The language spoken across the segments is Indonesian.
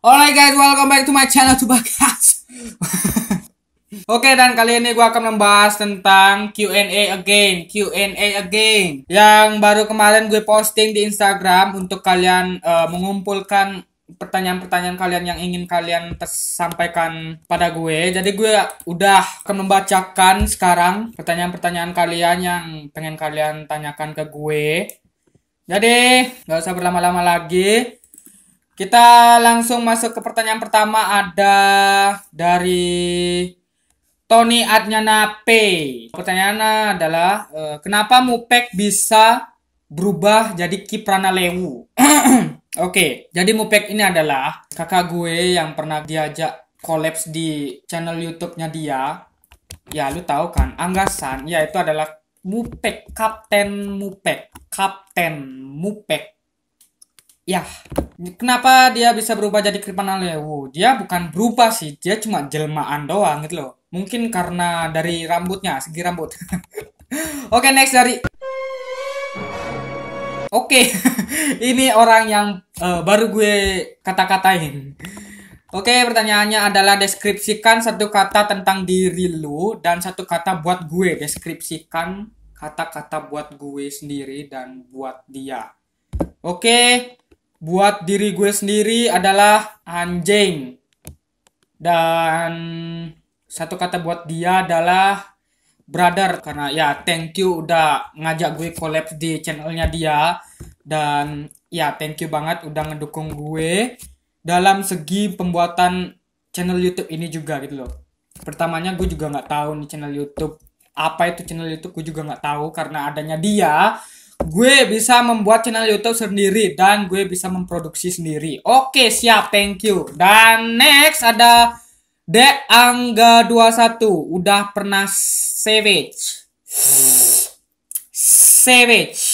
Alright guys, welcome back to my channel Tubakas. Oke, okay, dan kali ini gue akan membahas tentang Q&A again, Q&A again. Yang baru kemarin gue posting di Instagram untuk kalian uh, mengumpulkan pertanyaan-pertanyaan kalian yang ingin kalian sampaikan pada gue. Jadi gue udah akan membacakan sekarang pertanyaan-pertanyaan kalian yang pengen kalian tanyakan ke gue. Jadi, gak usah berlama-lama lagi kita langsung masuk ke pertanyaan pertama ada dari Tony Adnyana P. Pertanyaannya adalah eh, kenapa Mupek bisa berubah jadi Kiprana Lewu? Oke, okay, jadi Mupek ini adalah kakak gue yang pernah diajak kolaps di channel YouTube-nya dia. Ya, lu tahu kan, Anggasan, ya itu adalah Mupek, Kapten Mupek, Kapten Mupek ya kenapa dia bisa berubah jadi Kripan Alewo? Dia bukan berubah sih, dia cuma jelmaan doang gitu loh. Mungkin karena dari rambutnya, segi rambut. Oke, okay, next dari Oke, okay. ini orang yang uh, baru gue kata-katain. Oke, okay, pertanyaannya adalah deskripsikan satu kata tentang diri lu dan satu kata buat gue. Deskripsikan kata-kata buat gue sendiri dan buat dia. Oke, buat diri gue sendiri adalah anjing. Dan satu kata buat dia adalah brother karena ya thank you udah ngajak gue collab di channelnya dia dan ya thank you banget udah ngedukung gue dalam segi pembuatan channel YouTube ini juga gitu loh. Pertamanya gue juga nggak tahu nih channel YouTube apa itu channel YouTube gue juga nggak tahu karena adanya dia Gue bisa membuat channel YouTube sendiri dan gue bisa memproduksi sendiri. Oke, siap. Thank you. Dan next ada De Angga 21. Udah pernah savage. Savage.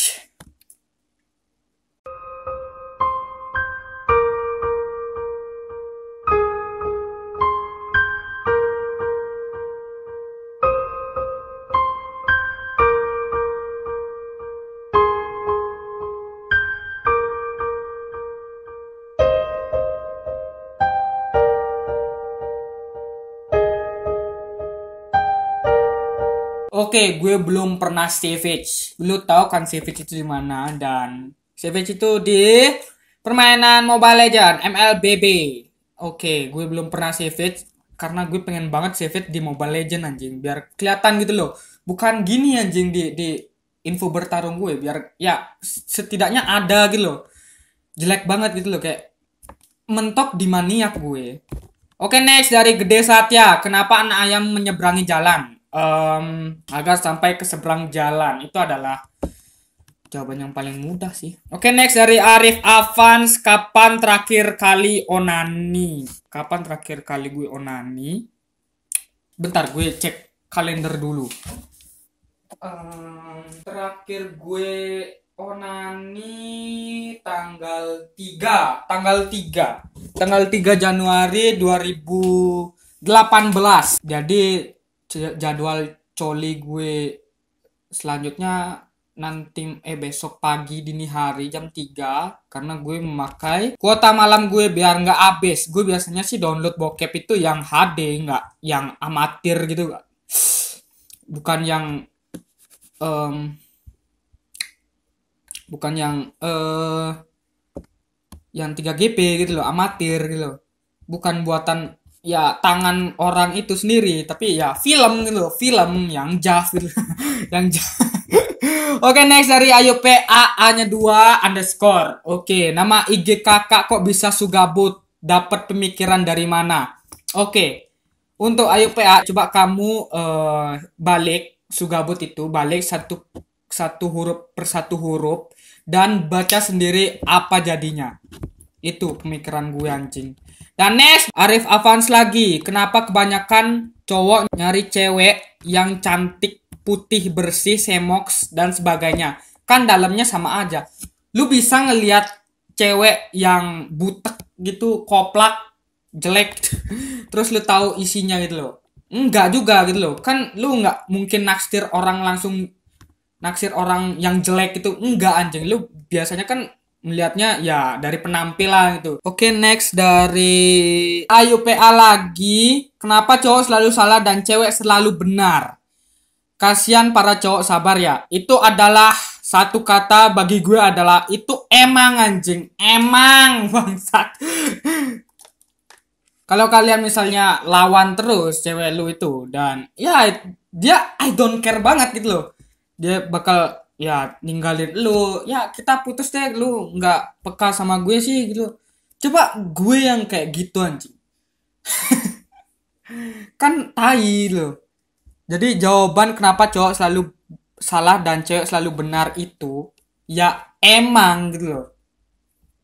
okay, gue belum pernah Savage. Lu tahu kan Savage itu di mana dan Savage itu di permainan Mobile Legend MLBB. Oke, okay, gue belum pernah Savage karena gue pengen banget Savage di Mobile Legend anjing biar kelihatan gitu loh. Bukan gini anjing di di info bertarung gue biar ya setidaknya ada gitu loh. Jelek banget gitu loh kayak mentok di maniak gue. Oke okay, next dari Gede Satya, kenapa anak ayam menyeberangi jalan? um, agar sampai ke seberang jalan itu adalah jawaban yang paling mudah sih. Oke, okay, next dari Arif Avans, kapan terakhir kali onani? Kapan terakhir kali gue onani? Bentar, gue cek kalender dulu. Um, terakhir gue onani tanggal 3, tanggal 3. Tanggal 3 Januari 2018. Jadi jadwal coli gue selanjutnya nanti eh besok pagi dini hari jam 3 karena gue memakai kuota malam gue biar nggak habis gue biasanya sih download bokep itu yang HD nggak yang amatir gitu bukan yang um, bukan yang eh uh, yang 3 GP gitu loh amatir gitu loh bukan buatan ya tangan orang itu sendiri tapi ya film gitu film yang jahil, gitu yang jahil. oke okay, next dari ayo pa a nya dua underscore oke okay, nama IG kakak kok bisa sugabut dapat pemikiran dari mana oke okay. untuk ayo PA, coba kamu uh, balik sugabut itu balik satu satu huruf per satu huruf dan baca sendiri apa jadinya itu pemikiran gue anjing dan next, Arif Avans lagi. Kenapa kebanyakan cowok nyari cewek yang cantik, putih, bersih, semoks, dan sebagainya. Kan dalamnya sama aja. Lu bisa ngeliat cewek yang butek gitu, koplak, jelek. Terus lu tahu isinya gitu loh. Enggak juga gitu loh. Kan lu nggak mungkin naksir orang langsung naksir orang yang jelek itu enggak anjing lu biasanya kan melihatnya ya dari penampilan gitu. Oke, next dari PA lagi. Kenapa cowok selalu salah dan cewek selalu benar? Kasihan para cowok sabar ya. Itu adalah satu kata bagi gue adalah itu emang anjing, emang bangsat. Kalau kalian misalnya lawan terus cewek lu itu dan ya dia I don't care banget gitu loh. Dia bakal ya ninggalin lu ya kita putus deh lu nggak peka sama gue sih gitu coba gue yang kayak gitu anjing kan tai lo jadi jawaban kenapa cowok selalu salah dan cewek selalu benar itu ya emang gitu loh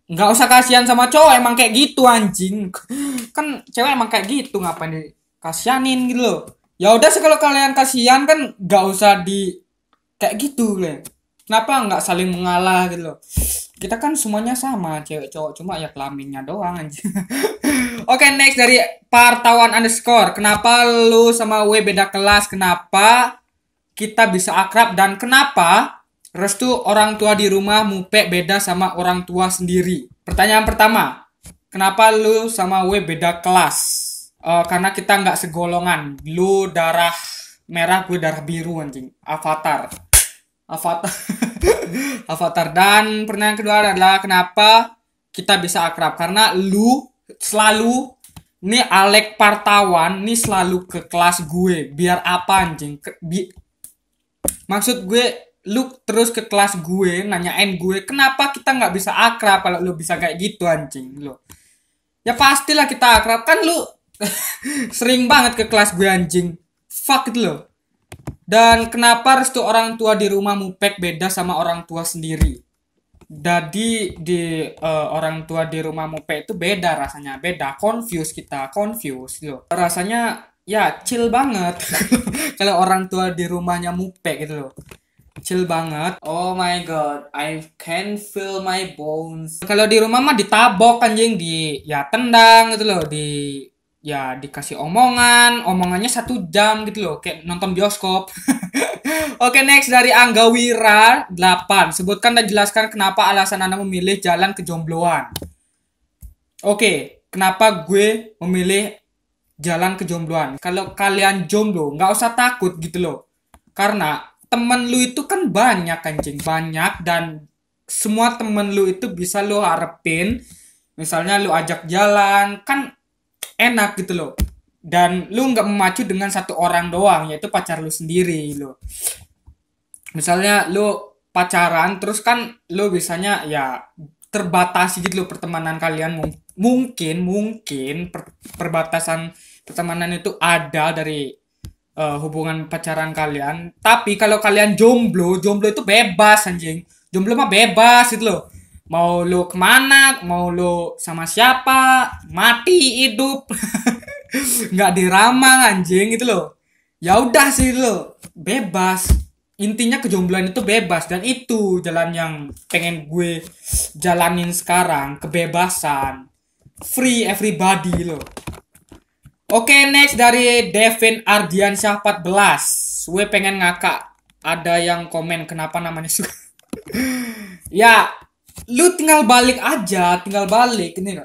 nggak usah kasihan sama cowok emang kayak gitu anjing kan cewek emang kayak gitu ngapain dikasianin gitu loh ya udah sih kalau kalian kasihan kan nggak usah di kayak gitu le kenapa nggak saling mengalah gitu loh kita kan semuanya sama cewek cowok cuma ya kelaminnya doang aja oke okay, next dari partawan underscore kenapa lu sama W beda kelas kenapa kita bisa akrab dan kenapa restu orang tua di rumah mupe beda sama orang tua sendiri pertanyaan pertama kenapa lu sama W beda kelas uh, karena kita nggak segolongan lu darah merah gue darah biru anjing avatar Avatar Avatar dan pertanyaan kedua adalah kenapa kita bisa akrab karena lu selalu nih Alek Partawan nih selalu ke kelas gue biar apa anjing ke, bi, maksud gue lu terus ke kelas gue nanyain gue kenapa kita nggak bisa akrab kalau lu bisa kayak gitu anjing lo ya pastilah kita akrab kan lu sering banget ke kelas gue anjing fuck it lo dan kenapa restu orang tua di rumah mupek beda sama orang tua sendiri? Jadi di uh, orang tua di rumah mupek itu beda rasanya, beda confuse kita, confuse gitu. Rasanya ya chill banget kalau orang tua di rumahnya mupek gitu loh chill banget. Oh my god, I can feel my bones. Kalau di rumah mah ditabok anjing, di ya tendang gitu loh, di ya dikasih omongan omongannya satu jam gitu loh kayak nonton bioskop Oke okay, next dari Angga Wira 8 Sebutkan dan jelaskan kenapa alasan Anda memilih jalan kejombloan Oke okay, kenapa gue memilih jalan kejombloan Kalau kalian jomblo nggak usah takut gitu loh Karena temen lu itu kan banyak kencing Banyak dan semua temen lu itu bisa lu harapin Misalnya lu ajak jalan Kan enak gitu loh dan lu nggak memacu dengan satu orang doang yaitu pacar lu sendiri lo misalnya lu pacaran terus kan lu biasanya ya terbatas gitu loh pertemanan kalian mungkin mungkin per perbatasan pertemanan itu ada dari uh, hubungan pacaran kalian tapi kalau kalian jomblo jomblo itu bebas anjing jomblo mah bebas gitu loh mau lu kemana mau lu sama siapa mati hidup nggak diramang anjing itu loh ya udah sih gitu lo bebas intinya kejombloan itu bebas dan itu jalan yang pengen gue jalanin sekarang kebebasan free everybody gitu lo oke next dari Devin Ardian 14 gue pengen ngakak ada yang komen kenapa namanya suka ya lu tinggal balik aja tinggal balik ini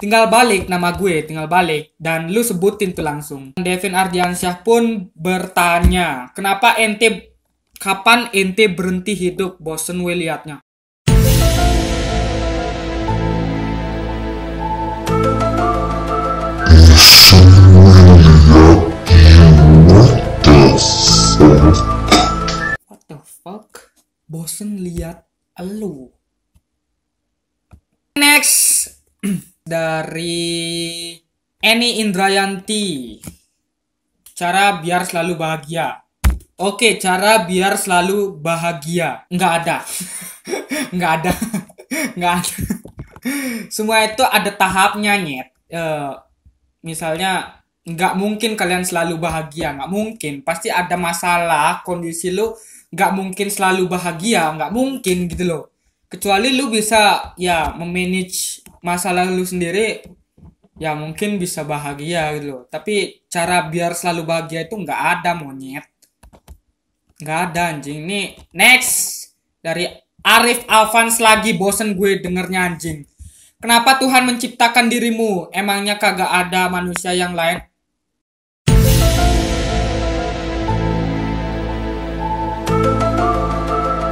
Tinggal balik nama gue, tinggal balik. Dan lu sebutin tuh langsung. Devin Ardiansyah pun bertanya, kenapa ente, kapan ente berhenti hidup? Bosen gue liatnya. lihat lu next dari Eni Indrayanti cara biar selalu bahagia oke cara biar selalu bahagia nggak ada nggak ada nggak ada semua itu ada tahapnya nyet uh, misalnya nggak mungkin kalian selalu bahagia nggak mungkin pasti ada masalah kondisi lu nggak mungkin selalu bahagia nggak mungkin gitu loh kecuali lu bisa ya memanage masalah lu sendiri ya mungkin bisa bahagia gitu loh tapi cara biar selalu bahagia itu nggak ada monyet nggak ada anjing ini next dari Arif Alfans lagi bosen gue dengernya anjing Kenapa Tuhan menciptakan dirimu? Emangnya kagak ada manusia yang lain?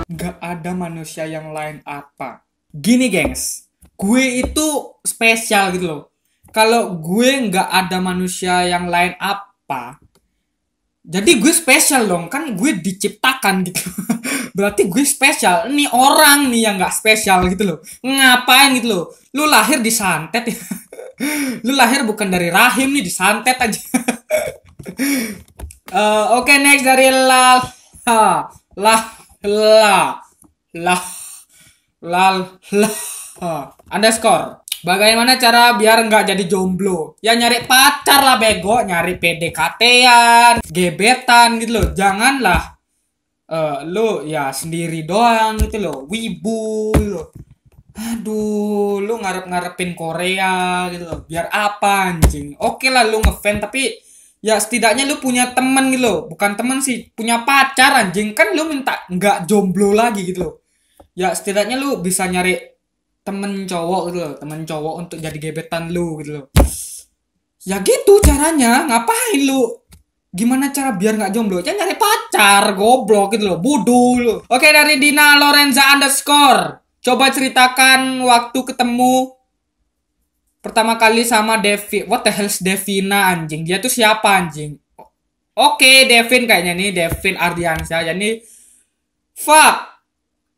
Gak ada manusia yang lain apa. Gini gengs, gue itu spesial gitu loh. Kalau gue nggak ada manusia yang lain apa, jadi gue spesial dong kan gue diciptakan gitu berarti gue spesial ini orang nih yang nggak spesial gitu loh ngapain gitu loh lu lahir di santet ya lu lahir bukan dari rahim nih di santet aja uh, oke okay, next dari lah lah la lah lal lah underscore Bagaimana cara biar nggak jadi jomblo? Ya nyari pacar lah bego, nyari PDKT-an, gebetan gitu loh. Janganlah uh, eh, lu ya sendiri doang gitu loh. Wibu gitu lo. Aduh, lu ngarep-ngarepin Korea gitu loh. Biar apa anjing? Oke okay lah lu ngefan tapi ya setidaknya lu punya temen gitu loh bukan temen sih punya pacar anjing kan lu minta nggak jomblo lagi gitu loh ya setidaknya lu bisa nyari temen cowok gitu loh temen cowok untuk jadi gebetan lu gitu loh ya gitu caranya ngapain lu gimana cara biar nggak jomblo? jangan nyari pacar, goblok gitu loh, bodoh lo. Oke dari Dina Lorenza underscore, coba ceritakan waktu ketemu pertama kali sama Devi what the hell's Devina anjing dia tuh siapa anjing oke okay, Devin kayaknya nih Devin Ardiansyah jadi fuck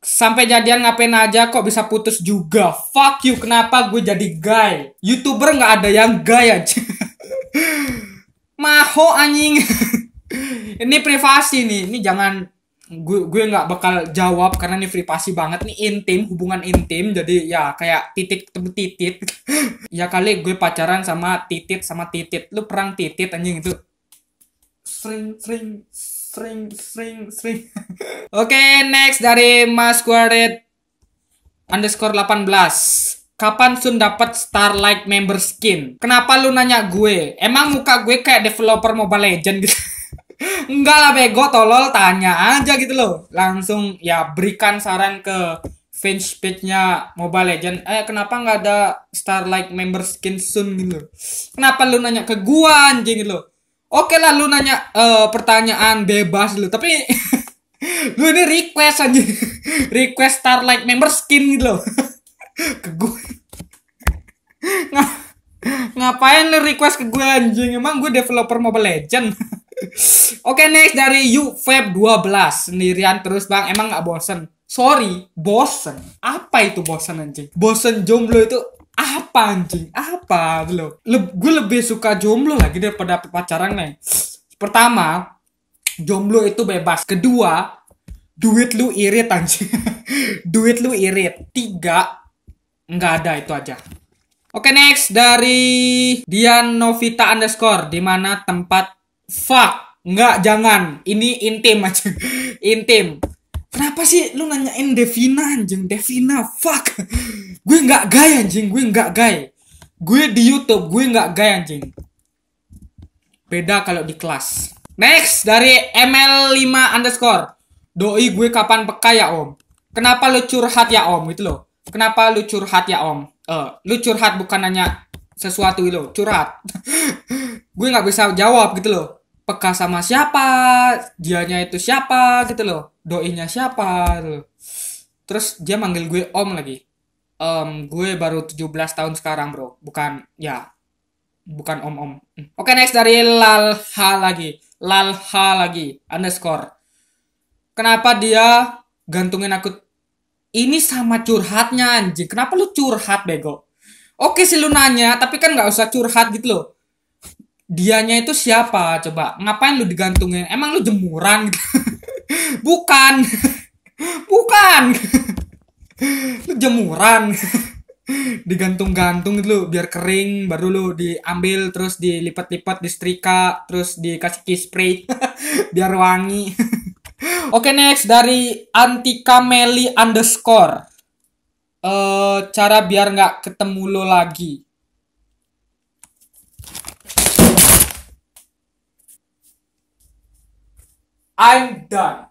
sampai jadian ngapain aja kok bisa putus juga fuck you kenapa gue jadi guy youtuber nggak ada yang guy aja maho anjing ini privasi nih ini jangan gue gue nggak bakal jawab karena ini privasi banget nih intim hubungan intim jadi ya kayak titik temu titik ya kali gue pacaran sama titit sama titit lu perang titit anjing itu sering sering sering sering sering oke okay, next dari mas Quaret underscore 18 Kapan Sun dapat Starlight member skin? Kenapa lu nanya gue? Emang muka gue kayak developer Mobile Legend gitu? Enggak lah bego tolol tanya aja gitu loh. Langsung ya berikan saran ke Finch nya Mobile Legend. Eh kenapa nggak ada Starlight member skin soon gitu Kenapa lu nanya ke gua anjing gitu loh. Oke lah lu nanya uh, pertanyaan bebas lu tapi lu ini request aja request Starlight member skin gitu loh ke gua ngapain lu request ke gue anjing emang gua developer Mobile Legend Oke okay, next dari Ufab 12 sendirian terus bang emang nggak bosen? Sorry bosen. Apa itu bosen anjing? Bosen jomblo itu apa anjing? Apa lo? Le gue lebih suka jomblo lagi daripada pacaran nih. Pertama jomblo itu bebas. Kedua duit lu irit anjing. duit lu irit. Tiga nggak ada itu aja. Oke okay, next dari Dian Novita underscore dimana tempat fuck nggak jangan ini intim aja intim kenapa sih lu nanyain Devina anjing Devina fuck gue nggak gay anjing gue nggak gay gue di YouTube gue nggak gay anjing beda kalau di kelas next dari ML5 underscore doi gue kapan peka ya om kenapa lu curhat ya om gitu loh kenapa lu curhat ya om uh, lu curhat bukan nanya sesuatu gitu curhat gue nggak bisa jawab gitu loh peka sama siapa dianya itu siapa gitu loh doinya siapa gitu loh terus dia manggil gue om lagi um, gue baru 17 tahun sekarang bro bukan ya bukan om om hmm. oke okay, next dari lalha lagi lalha lagi underscore kenapa dia gantungin aku ini sama curhatnya anjing kenapa lu curhat bego oke sih lu nanya tapi kan nggak usah curhat gitu loh dianya itu siapa coba ngapain lu digantungin emang lu jemuran gitu? bukan bukan lu jemuran digantung-gantung gitu biar kering baru lu diambil terus dilipat-lipat setrika terus dikasih key spray biar wangi oke next dari Antika Meli underscore uh, cara biar nggak ketemu lo lagi I'm done.